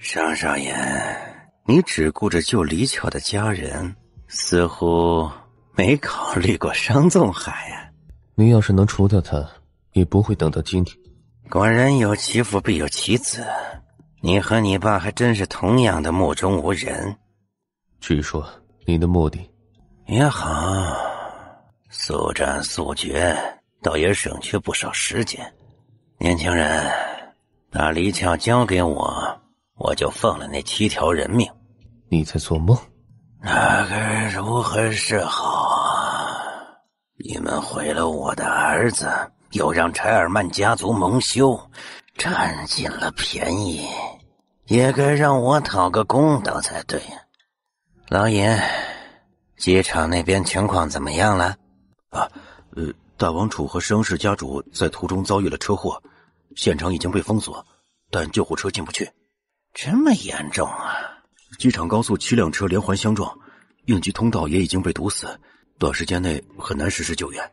上少言，你只顾着救李巧的家人，似乎没考虑过商纵海呀。你要是能除掉他，也不会等到今天。果然有其父必有其子，你和你爸还真是同样的目中无人。据说你的目的也好，速战速决，倒也省去不少时间。年轻人，把李巧交给我。我就放了那七条人命，你在做梦？那该如何是好？啊？你们毁了我的儿子，又让柴尔曼家族蒙羞，占尽了便宜，也该让我讨个公道才对呀！老尹，机场那边情况怎么样了？啊，呃，大王楚和生氏家主在途中遭遇了车祸，现场已经被封锁，但救护车进不去。这么严重啊！机场高速七辆车连环相撞，应急通道也已经被堵死，短时间内很难实施救援。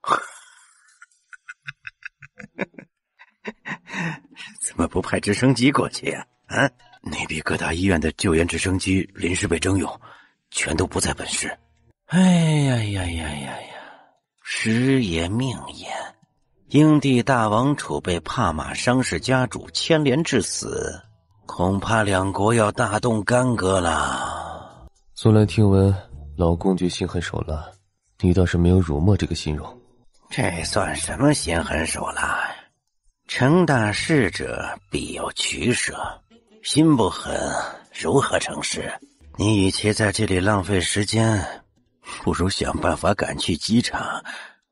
怎么不派直升机过去呀？啊，那批各大医院的救援直升机临时被征用，全都不在本市。哎呀呀呀呀呀！时也命也，英帝大王储备帕玛商氏家主牵连致死。恐怕两国要大动干戈了。苏兰，听闻老公爵心狠手辣，你倒是没有辱没这个形容。这算什么心狠手辣？成大事者必有取舍，心不狠如何成事？你与其在这里浪费时间，不如想办法赶去机场，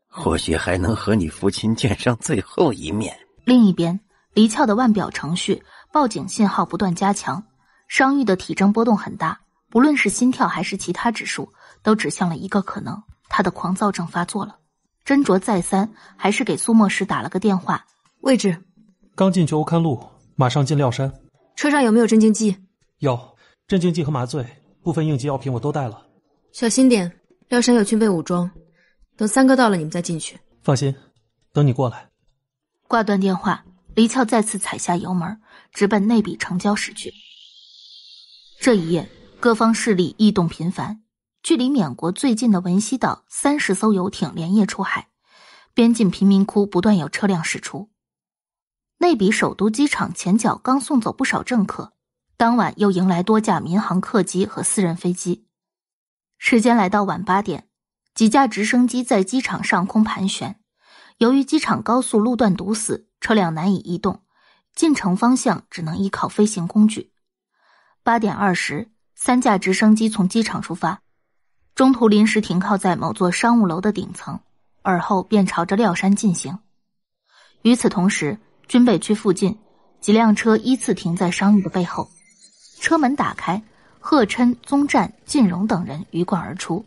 或许还能和你父亲见上最后一面。另一边，黎翘的腕表程序。报警信号不断加强，商愈的体征波动很大，不论是心跳还是其他指数，都指向了一个可能：他的狂躁症发作了。斟酌再三，还是给苏墨石打了个电话。位置，刚进去欧康路，马上进廖山。车上有没有镇静剂？有，镇静剂和麻醉部分应急药品我都带了。小心点，廖山有军备武装，等三哥到了你们再进去。放心，等你过来。挂断电话。黎俏再次踩下油门，直奔内比城郊驶去。这一夜，各方势力异动频繁。距离缅国最近的文西岛，三十艘游艇连夜出海；边境贫民窟不断有车辆驶出。内比首都机场前脚刚送走不少政客，当晚又迎来多架民航客机和私人飞机。时间来到晚八点，几架直升机在机场上空盘旋。由于机场高速路段堵死，车辆难以移动，进城方向只能依靠飞行工具。八点二十，三架直升机从机场出发，中途临时停靠在某座商务楼的顶层，而后便朝着廖山进行。与此同时，军备区附近几辆车依次停在商誉的背后，车门打开，贺琛、宗湛、靳荣等人鱼贯而出。